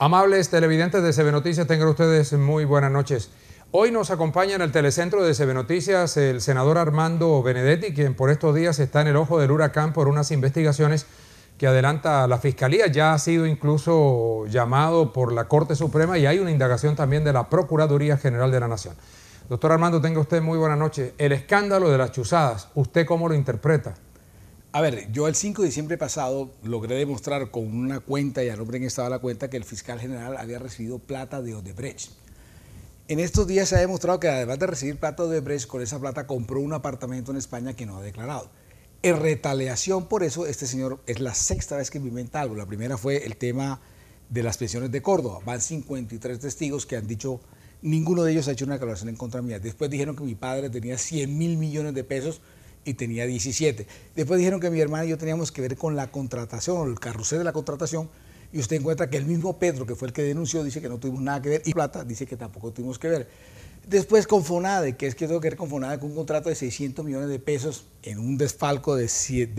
Amables televidentes de CB Noticias, tengan ustedes muy buenas noches. Hoy nos acompaña en el telecentro de CB Noticias el senador Armando Benedetti, quien por estos días está en el ojo del huracán por unas investigaciones que adelanta la Fiscalía. Ya ha sido incluso llamado por la Corte Suprema y hay una indagación también de la Procuraduría General de la Nación. Doctor Armando, tenga usted muy buena noche. El escándalo de las chuzadas, ¿usted cómo lo interpreta? A ver, yo el 5 de diciembre pasado logré demostrar con una cuenta, y al hombre en estaba la cuenta, que el fiscal general había recibido plata de Odebrecht. En estos días se ha demostrado que además de recibir plata de Odebrecht, con esa plata compró un apartamento en España que no ha declarado. En retaliación por eso, este señor es la sexta vez que inventa algo. La primera fue el tema de las pensiones de Córdoba. Van 53 testigos que han dicho Ninguno de ellos ha hecho una declaración en contra mía. Después dijeron que mi padre tenía 100 mil millones de pesos y tenía 17. Después dijeron que mi hermana y yo teníamos que ver con la contratación o el carrusel de la contratación. Y usted encuentra que el mismo Pedro, que fue el que denunció, dice que no tuvimos nada que ver. Y Plata dice que tampoco tuvimos que ver. Después con Fonade, que es que tengo que ver con Fonade con un contrato de 600 millones de pesos en un desfalco de,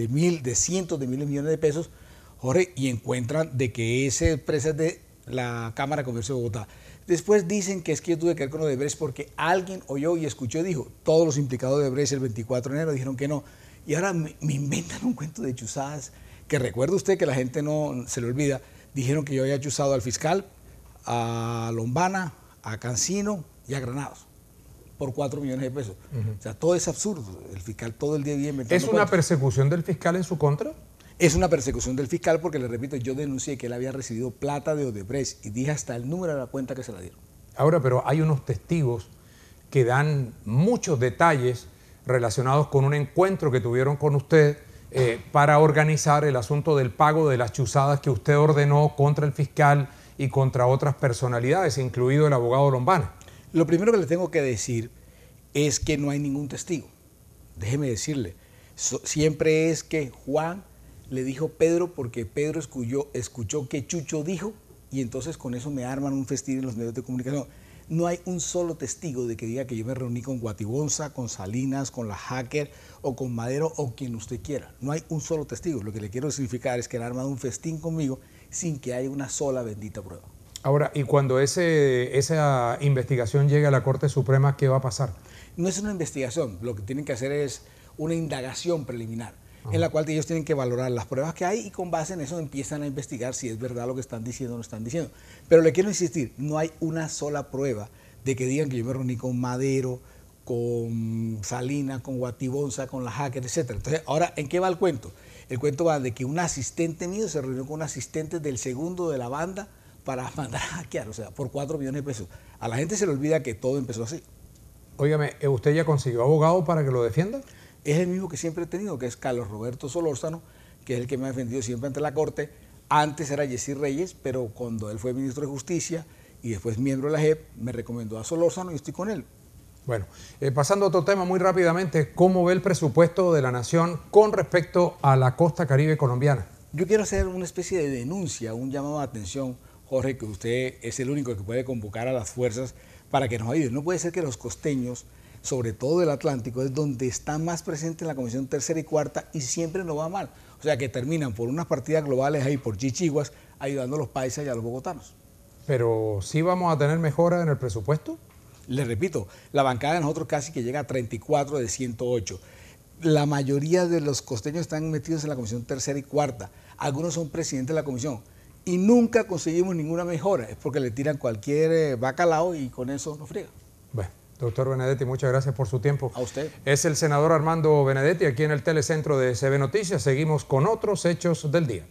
mil, de cientos de miles millones de pesos. Jorge, y encuentran de que ese empresa es de la Cámara de Comercio de Bogotá. Después dicen que es que yo tuve que ver con de Odebrecht porque alguien oyó y escuchó y dijo, todos los implicados de Odebrecht el 24 de enero dijeron que no. Y ahora me, inventan un cuento de chuzadas, que recuerda usted que la gente no se le olvida, dijeron que yo había chuzado al fiscal, a Lombana, a Cancino y a Granados por 4 millones de pesos. O sea, todo es absurdo. El fiscal todo el día viene. inventando ¿Es una persecución del fiscal en su contra? Es una persecución del fiscal porque, le repito, yo denuncié que él había recibido plata de Odebrecht y dije hasta el número de la cuenta que se la dieron. Ahora, pero hay unos testigos que dan muchos detalles relacionados con un encuentro que tuvieron con usted eh, para organizar el asunto del pago de las chuzadas que usted ordenó contra el fiscal y contra otras personalidades, incluido el abogado Lombana. Lo primero que le tengo que decir es que no hay ningún testigo. Déjeme decirle, siempre es que Juan le dijo Pedro porque Pedro escuchó, escuchó que Chucho dijo y entonces con eso me arman un festín en los medios de comunicación. No hay un solo testigo de que diga que yo me reuní con Guatibonza, con Salinas, con la hacker o con Madero o quien usted quiera. No hay un solo testigo. Lo que le quiero significar es que han armado un festín conmigo sin que haya una sola bendita prueba. Ahora, y cuando ese, esa investigación llegue a la Corte Suprema, ¿qué va a pasar? No es una investigación, lo que tienen que hacer es una indagación preliminar en la cual ellos tienen que valorar las pruebas que hay y con base en eso empiezan a investigar si es verdad lo que están diciendo o no están diciendo. Pero le quiero insistir, no hay una sola prueba de que digan que yo me reuní con Madero, con Salina, con Guatibonza, con la hacker, etc. Entonces, ahora, ¿en qué va el cuento? El cuento va de que un asistente mío se reunió con un asistente del segundo de la banda para mandar a hackear, o sea, por 4 millones de pesos. A la gente se le olvida que todo empezó así. Óigame, ¿usted ya consiguió abogado para que lo defienda? es el mismo que siempre he tenido, que es Carlos Roberto Solórzano, que es el que me ha defendido siempre ante la Corte. Antes era Yesir Reyes, pero cuando él fue ministro de Justicia y después miembro de la JEP, me recomendó a Solórzano y estoy con él. Bueno, eh, pasando a otro tema muy rápidamente, ¿cómo ve el presupuesto de la Nación con respecto a la costa caribe colombiana? Yo quiero hacer una especie de denuncia, un llamado de atención, Jorge, que usted es el único que puede convocar a las fuerzas para que nos ayuden. No puede ser que los costeños sobre todo del Atlántico, es donde está más presente en la Comisión Tercera y Cuarta y siempre nos va mal. O sea que terminan por unas partidas globales ahí por chichiguas ayudando a los países y a los bogotanos. Pero sí vamos a tener mejora en el presupuesto. Les repito, la bancada de nosotros casi que llega a 34 de 108. La mayoría de los costeños están metidos en la Comisión Tercera y Cuarta. Algunos son presidentes de la Comisión y nunca conseguimos ninguna mejora. Es porque le tiran cualquier eh, bacalao y con eso nos friega. Doctor Benedetti, muchas gracias por su tiempo. A usted. Es el senador Armando Benedetti aquí en el telecentro de CB Noticias. Seguimos con otros hechos del día.